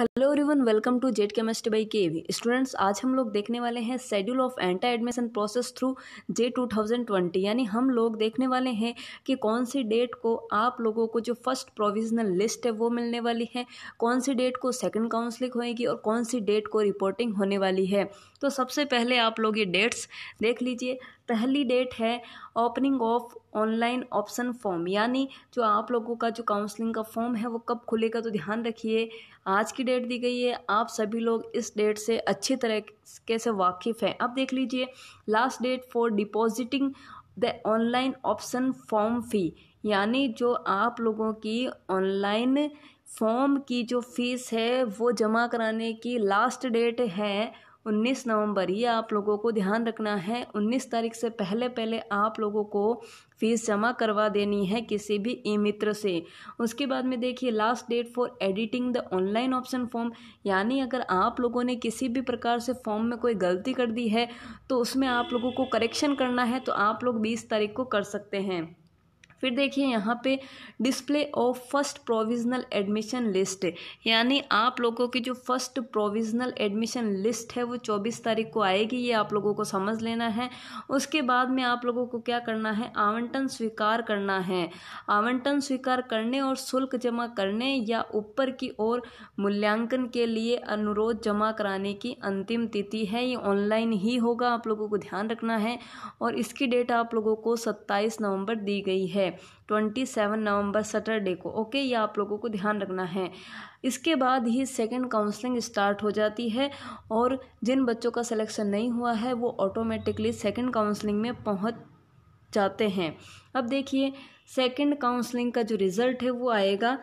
hello everyone welcome to Jet Chemistry by K V students आज हम लोग देखने वाले हैं शेड्यूल ऑफ एंटा एडमिशन प्रोसेस थ्रू जे 2020 यानी हम लोग देखने वाले हैं कि कौन सी डेट को आप लोगों को जो फर्स्ट प्रोविजनल लिस्ट है वो मिलने वाली है कौन सी डेट को सेकंड काउंसलिंग होएगी और कौन सी डेट को रिपोर्टिंग होने वाली है तो सबसे पहले आप लोग ये डेट्स देख लीजिए पहली डेट है opening of online option form यानी जो आप लोगों का जो काउंसलिंग का फॉर्म है वो कब खुलेगा तो ध्यान रखिए आज की डेट दी गई है आप सभी लोग इस डेट से अच्छी तरह से वाकिफ़ हैं अब देख लीजिए last date for depositing the online option form fee यानी जो आप लोगों की ऑनलाइन फॉर्म की जो फीस है वो जमा कराने की लास्ट डेट है 19 नवंबर ये आप लोगों को ध्यान रखना है 19 तारीख से पहले पहले आप लोगों को फीस जमा करवा देनी है किसी भी ई मित्र से उसके बाद में देखिए last date for editing the online option form यानी अगर आप लोगों ने किसी भी प्रकार से फॉर्म में कोई गलती कर दी है तो उसमें आप लोगों को करेक्शन करना है तो आप लोग बीस तारीख को कर सकते हैं फिर देखिए यहाँ पे display of first provisional admission list यानी आप लोगों की जो फर्स्ट प्रोविजनल एडमिशन लिस्ट है वो चौबीस तारीख को आएगी ये आप लोगों को समझ लेना है उसके बाद में आप लोगों को क्या करना है आवंटन स्वीकार करना है आवंटन स्वीकार करने और शुल्क जमा करने या ऊपर की ओर मूल्यांकन के लिए अनुरोध जमा कराने की अंतिम तिथि है ये ऑनलाइन ही होगा आप लोगों को ध्यान रखना है और इसकी डेट आप लोगों को सत्ताईस नवंबर दी गई है ट्वेंटी सेवन नवंबर सैटरडे को ओके ये आप लोगों को ध्यान रखना है इसके बाद ही सेकेंड काउंसलिंग स्टार्ट हो जाती है और जिन बच्चों का सिलेक्शन नहीं हुआ है वो ऑटोमेटिकली सेकेंड काउंसलिंग में पहुँच जाते हैं अब देखिए सेकेंड काउंसलिंग का जो रिज़ल्ट है वो आएगा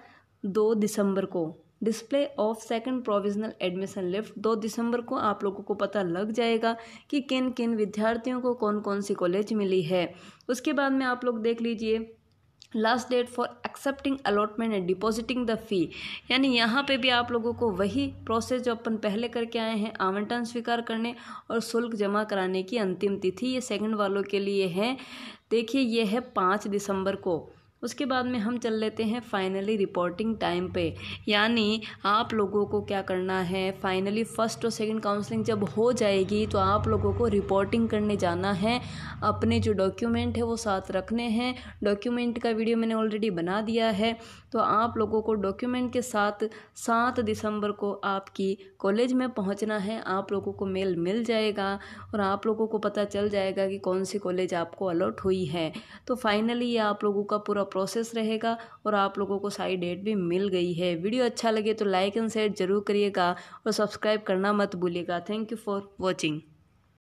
दो दिसंबर को display of second provisional admission list दो दिसंबर को आप लोगों को पता लग जाएगा कि किन किन विद्यार्थियों को कौन कौन सी कॉलेज मिली है उसके बाद में आप लोग देख लीजिए last date for accepting allotment and depositing the fee यानी यहाँ पे भी आप लोगों को वही प्रोसेस जो अपन पहले करके आए हैं आवंटन स्वीकार करने और शुल्क जमा कराने की अंतिम तिथि ये सेकंड वालों के लिए है देखिए ये है पाँच दिसंबर को उसके बाद में हम चल लेते हैं फाइनली रिपोर्टिंग टाइम पे यानी आप लोगों को क्या करना है फाइनली फर्स्ट और सेकंड काउंसलिंग जब हो जाएगी तो आप लोगों को रिपोर्टिंग करने जाना है अपने जो डॉक्यूमेंट है वो साथ रखने हैं डॉक्यूमेंट का वीडियो मैंने ऑलरेडी बना दिया है तो आप लोगों को डॉक्यूमेंट के साथ सात दिसंबर को आपकी कॉलेज में पहुँचना है आप लोगों को मेल मिल जाएगा और आप लोगों को पता चल जाएगा कि कौन सी कॉलेज आपको अलॉट हुई है तो फाइनली ये आप लोगों का पूरा प्रोसेस रहेगा और आप लोगों को सारी डेट भी मिल गई है वीडियो अच्छा लगे तो लाइक एंड शेयर जरूर करिएगा और सब्सक्राइब करना मत भूलिएगा थैंक यू फॉर वॉचिंग